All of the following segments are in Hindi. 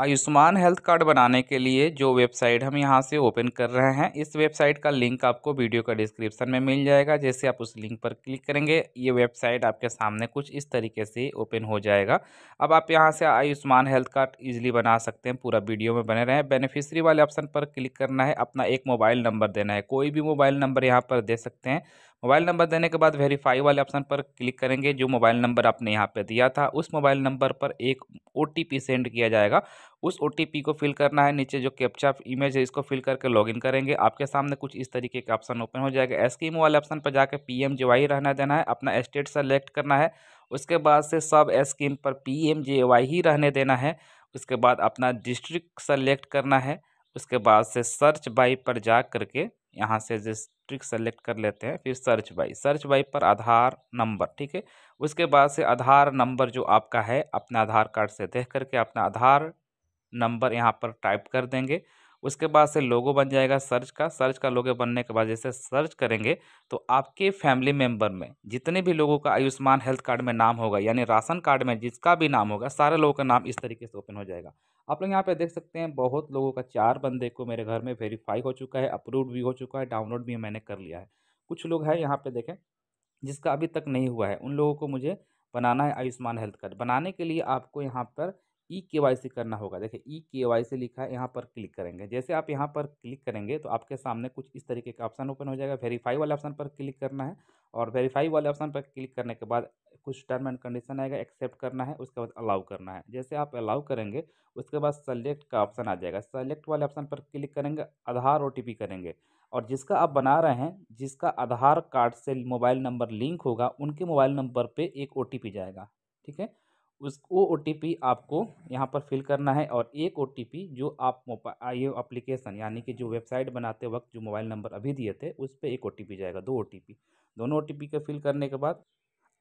आयुष्मान हेल्थ कार्ड बनाने के लिए जो वेबसाइट हम यहाँ से ओपन कर रहे हैं इस वेबसाइट का लिंक आपको वीडियो का डिस्क्रिप्शन में मिल जाएगा जैसे आप उस लिंक पर क्लिक करेंगे ये वेबसाइट आपके सामने कुछ इस तरीके से ओपन हो जाएगा अब आप यहाँ से आयुष्मान हेल्थ कार्ड इजीली बना सकते हैं पूरा वीडियो में बने रहें बेनिफिशरी वाले ऑप्शन पर क्लिक करना है अपना एक मोबाइल नंबर देना है कोई भी मोबाइल नंबर यहाँ पर दे सकते हैं मोबाइल नंबर देने के बाद वेरीफाई वाले ऑप्शन पर क्लिक करेंगे जो मोबाइल नंबर आपने यहाँ पे दिया था उस मोबाइल नंबर पर एक ओ सेंड किया जाएगा उस ओ को फिल करना है नीचे जो कैप्चा इमेज है इसको फिल करके लॉगिन करेंगे आपके सामने कुछ इस तरीके का ऑप्शन ओपन हो जाएगा एसकीम वाले ऑप्शन पर जाकर पी एम रहना देना है अपना स्टेट सेलेक्ट करना है उसके बाद से सब स्कीम पर पी एम ही रहने देना है उसके बाद अपना डिस्ट्रिक्ट सेलेक्ट करना है उसके बाद से सर्च बाई पर जा करके यहाँ से डिस्ट्रिक सेलेक्ट कर लेते हैं फिर सर्च बाई सर्च बाई पर आधार नंबर ठीक है उसके बाद से आधार नंबर जो आपका है अपने आधार कार्ड से देख करके अपना आधार नंबर यहाँ पर टाइप कर देंगे उसके बाद से लोगो बन जाएगा सर्च का सर्च का लोगो बनने के बाद जैसे सर्च करेंगे तो आपके फैमिली मेम्बर में जितने भी लोगों का आयुष्मान हेल्थ कार्ड में नाम होगा यानी राशन कार्ड में जिसका भी नाम होगा सारे लोगों का नाम इस तरीके से ओपन हो जाएगा आप लोग यहाँ पे देख सकते हैं बहुत लोगों का चार बंदे को मेरे घर में वेरीफाई हो चुका है अप्रूव भी हो चुका है डाउनलोड भी मैंने कर लिया है कुछ लोग हैं यहाँ पर देखें जिसका अभी तक नहीं हुआ है उन लोगों को मुझे बनाना है आयुष्मान हेल्थ कार्ड बनाने के लिए आपको यहाँ पर ई के वाई सी करना होगा देखिए ई के वाई सी लिखा है यहाँ पर क्लिक करेंगे जैसे आप यहाँ पर क्लिक करेंगे तो आपके सामने कुछ इस तरीके का ऑप्शन ओपन हो जाएगा वेरीफाई वाले ऑप्शन पर क्लिक करना है और वेरीफाई वाले ऑप्शन पर क्लिक करने के बाद कुछ टर्म एंड कंडीशन आएगा एक्सेप्ट करना है उसके बाद अलाउ करना है जैसे आप अलाउ करेंगे उसके बाद सेलेक्ट का ऑप्शन आ जाएगा सेलेक्ट वाले ऑप्शन पर क्लिक करेंगे आधार ओ करेंगे और जिसका आप बना रहे हैं जिसका आधार कार्ड से मोबाइल नंबर लिंक होगा उनके मोबाइल नंबर पर एक ओ जाएगा ठीक है उसको ओ आपको यहाँ पर फिल करना है और एक ओ जो आप मोबाइल ये एप्लीकेशन यानी कि जो वेबसाइट बनाते वक्त जो मोबाइल नंबर अभी दिए थे उस पर एक ओ जाएगा दो ओ दोनों ओ को फिल करने के बाद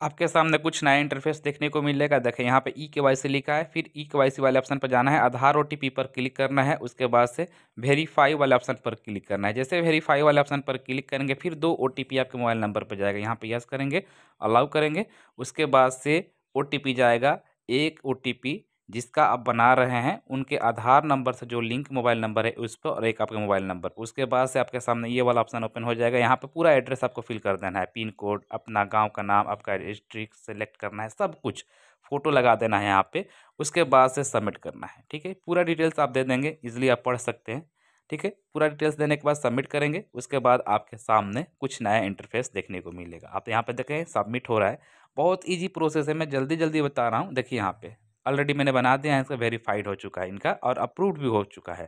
आपके सामने कुछ नया इंटरफेस देखने को मिलेगा देखें यहाँ पे ई के वाई सी लिखा है फिर ई के वाई सी वाले ऑप्शन पर जाना है आधार ओ पर क्लिक करना है उसके बाद से वेरीफाई वाले ऑप्शन पर क्लिक करना है जैसे वेरीफाई वाले ऑप्शन पर क्लिक करेंगे फिर दो ओ आपके मोबाइल नंबर पर जाएगा यहाँ पर यस करेंगे अलाउ करेंगे उसके बाद से ओ जाएगा एक ओ जिसका आप बना रहे हैं उनके आधार नंबर से जो लिंक मोबाइल नंबर है उस पर और एक आपके मोबाइल नंबर उसके बाद से आपके सामने ये वाला ऑप्शन ओपन हो जाएगा यहाँ पे पूरा एड्रेस आपको फिल कर देना है पिन कोड अपना गांव का नाम आपका डिस्ट्रिक्ट सेलेक्ट करना है सब कुछ फ़ोटो लगा देना है यहाँ पर उसके बाद से सबमिट करना है ठीक है पूरा डिटेल्स आप दे देंगे इजिली आप पढ़ सकते हैं ठीक है पूरा डिटेल्स देने के बाद सबमिट करेंगे उसके बाद आपके सामने कुछ नया इंटरफेस देखने को मिलेगा आप यहाँ पर देखें सबमिट हो रहा है बहुत ईजी प्रोसेस है मैं जल्दी जल्दी बता रहा हूँ देखिए यहाँ पर ऑलरेडी मैंने बना दिया है इसका वेरीफाइड हो चुका है इनका और अप्रूव्ड भी हो चुका है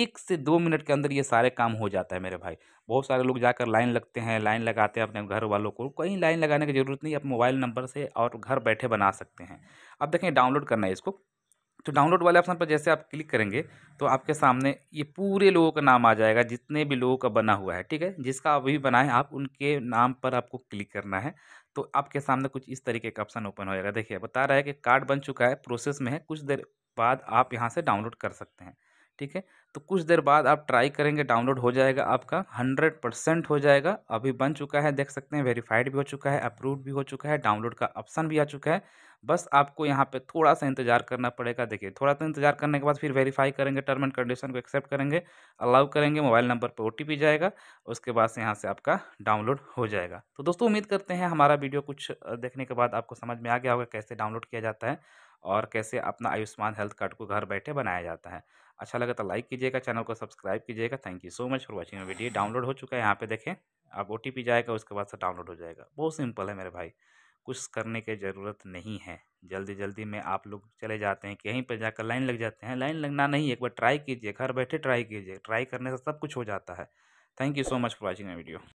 एक से दो मिनट के अंदर ये सारे काम हो जाता है मेरे भाई बहुत सारे लोग जाकर लाइन लगते हैं लाइन लगाते हैं अपने घर वालों को कहीं लाइन लगाने की ज़रूरत नहीं आप मोबाइल नंबर से और घर बैठे बना सकते हैं अब देखें डाउनलोड करना है इसको तो डाउनलोड वाले ऑप्शन पर जैसे आप क्लिक करेंगे तो आपके सामने ये पूरे लोगों का नाम आ जाएगा जितने भी लोगों का बना हुआ है ठीक है जिसका अभी बनाए आप उनके नाम पर आपको क्लिक करना है तो आपके सामने कुछ इस तरीके का ऑप्शन ओपन हो जाएगा देखिए बता रहा है कि कार्ड बन चुका है प्रोसेस में है कुछ देर बाद आप यहाँ से डाउनलोड कर सकते हैं ठीक है तो कुछ देर बाद आप ट्राई करेंगे डाउनलोड हो जाएगा आपका हंड्रेड परसेंट हो जाएगा अभी बन चुका है देख सकते हैं वेरीफाइड भी हो चुका है अप्रूव भी हो चुका है डाउनलोड का ऑप्शन भी आ चुका है बस आपको यहाँ पे थोड़ा सा इंतजार करना पड़ेगा देखिए थोड़ा सा इंतजार करने के बाद फिर वेरीफाई करेंगे टर्म एंड कंडीशन को एक्सेप्ट करेंगे अलाउ करेंगे मोबाइल नंबर पर ओ जाएगा उसके बाद से यहाँ से आपका डाउनलोड हो जाएगा तो दोस्तों उम्मीद करते हैं हमारा वीडियो कुछ देखने के बाद आपको समझ में आ गया होगा कैसे डाउनलोड किया जाता है और कैसे अपना आयुष्मान हेल्थ कार्ड को घर बैठे बनाया जाता है अच्छा लगा तो लाइक कीजिएगा चैनल को सब्सक्राइब कीजिएगा thank you so much for watching video download हो चुका है यहाँ पे देखें आप ओ जाएगा उसके बाद से डाउनलोड हो जाएगा बहुत सिंपल है मेरे भाई कुछ करने की ज़रूरत नहीं है जल्दी जल्दी में आप लोग चले जाते हैं कहीं पर जाकर लाइन लग जाते हैं लाइन लगना नहीं एक बार ट्राई कीजिए घर बैठे ट्राई कीजिए ट्राई करने से सब कुछ हो जाता है thank you so much for watching video